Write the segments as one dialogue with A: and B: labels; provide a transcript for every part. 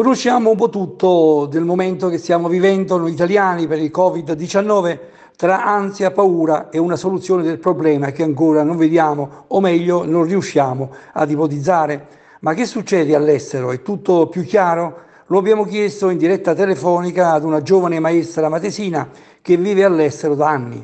A: Conosciamo un po' tutto del momento che stiamo vivendo noi italiani per il Covid-19 tra ansia, paura e una soluzione del problema che ancora non vediamo o meglio non riusciamo ad ipotizzare. Ma che succede all'estero? È tutto più chiaro? Lo abbiamo chiesto in diretta telefonica ad una giovane maestra matesina che vive all'estero da anni.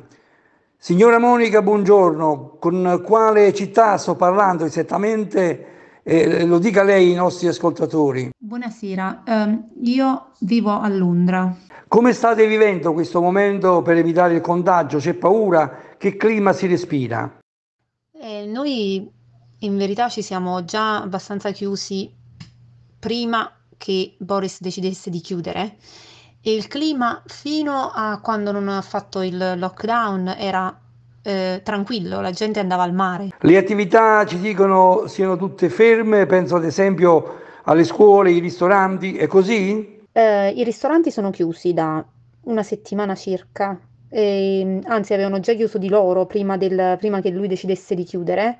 A: Signora Monica, buongiorno. Con quale città sto parlando esattamente? eh, lo dica lei ai nostri ascoltatori.
B: Buonasera, um, io vivo a Londra.
A: Come state vivendo questo momento per evitare il contagio? C'è paura? Che clima si respira?
B: Eh, noi in verità ci siamo già abbastanza chiusi prima che Boris decidesse di chiudere e il clima fino a quando non ha fatto il lockdown era eh, tranquillo, la gente andava al mare.
A: Le attività ci dicono siano tutte ferme, penso ad esempio alle scuole, ai ristoranti, è così?
B: Eh, I ristoranti sono chiusi da una settimana circa, e, ehm, anzi avevano già chiuso di loro prima, del, prima che lui decidesse di chiudere.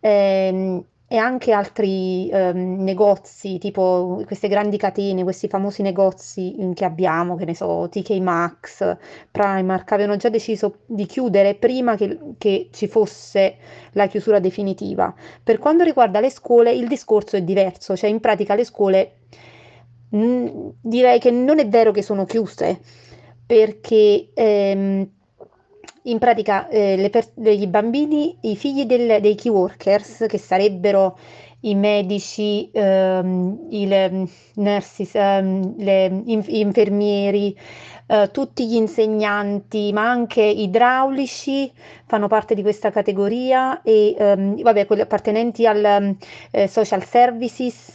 B: E, ehm, e anche altri ehm, negozi, tipo queste grandi catene, questi famosi negozi che abbiamo, che ne so, TK Maxx, Primark, avevano già deciso di chiudere prima che, che ci fosse la chiusura definitiva. Per quanto riguarda le scuole, il discorso è diverso, cioè in pratica le scuole mh, mm, direi che non è vero che sono chiuse, perché... Ehm, in pratica eh, per- i bambini, i figli del- dei key workers, che sarebbero i medici, ehm, i le- mm, nurses, ehm, le in- infermieri, eh, tutti gli insegnanti, ma anche idraulici fanno parte di questa categoria e ehm, vabbè, quelli appartenenti al mm, eh, social services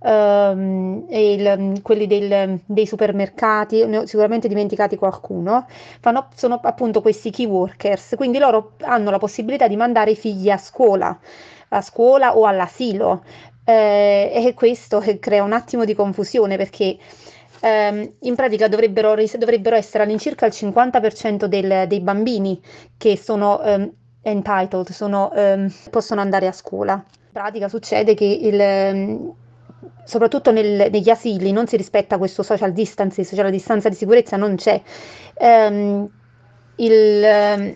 B: ehm, e il, quelli del, dei supermercati, ne ho sicuramente dimenticati qualcuno, fanno, sono appunto questi key workers, quindi loro hanno la possibilità di mandare i figli a scuola, a scuola o all'asilo eh, e questo crea un attimo di confusione perché ehm, in pratica dovrebbero, dovrebbero, essere all'incirca il 50% del, dei bambini che sono um, entitled, sono, um, possono andare a scuola. In pratica succede che il, soprattutto nel, negli asili non si rispetta questo social distancing, cioè la distanza di sicurezza non c'è. Um, il, ehm,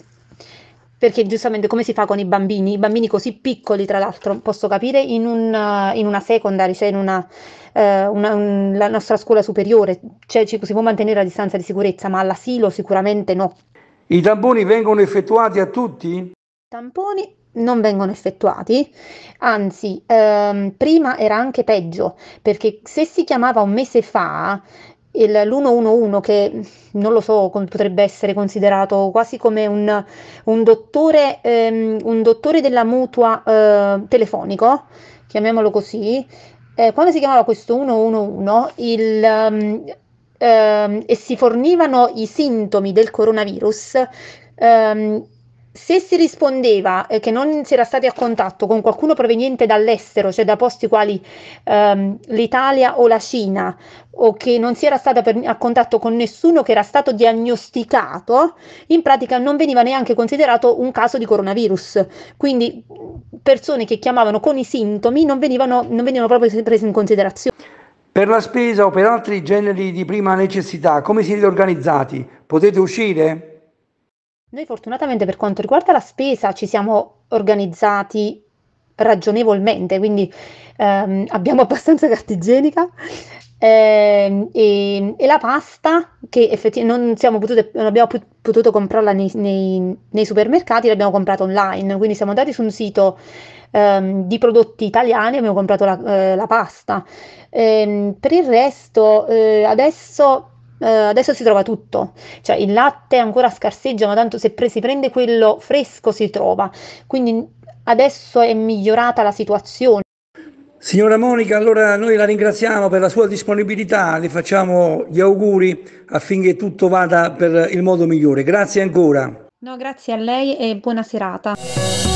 B: perché giustamente come si fa con i bambini? I bambini così piccoli, tra l'altro, posso capire, in, un, in una secondary, cioè in una, eh, una un, la nostra scuola superiore, cioè ci, si può mantenere la distanza di sicurezza, ma all'asilo sicuramente no.
A: I tamponi vengono effettuati a tutti?
B: Tamponi non vengono effettuati, anzi ehm, prima era anche peggio, perché se si chiamava un mese fa l'111 che mhmm, non lo so potrebbe essere considerato quasi come un, un, dottore, ehm, un dottore, della mutua eh, telefonico, chiamiamolo così, eh, quando si chiamava questo 111 il... Um, ehm, e si fornivano i sintomi del coronavirus, ehm, se si rispondeva eh, che non si era stati a contatto con qualcuno proveniente dall'estero, cioè da posti quali ehm, l'Italia o la Cina, o che non si era stata per, a contatto con nessuno che era stato diagnosticato, in pratica non veniva neanche considerato un caso di coronavirus. Quindi persone che chiamavano con i sintomi non venivano, non venivano proprio prese in considerazione.
A: Per la spesa o per altri generi di prima necessità, come siete organizzati? Potete uscire?
B: Noi fortunatamente per quanto riguarda la spesa ci siamo organizzati ragionevolmente, quindi ehm, abbiamo abbastanza carta igienica eh, e, e, la pasta che effettivamente non, potute, non abbiamo potuto comprarla nei, nei, nei, supermercati, l'abbiamo comprata online, quindi siamo andati su un sito ehm, di prodotti italiani e abbiamo comprato la, eh, la pasta. Eh, per il resto eh, adesso eh, adesso si trova tutto, cioè il latte ancora scarseggia, ma tanto se pre- si prende quello fresco si trova, quindi adesso è migliorata la situazione.
A: Signora Monica, allora noi la ringraziamo per la sua disponibilità, le facciamo gli auguri affinché tutto vada per il modo migliore. Grazie ancora.
B: No, grazie a lei e buona serata.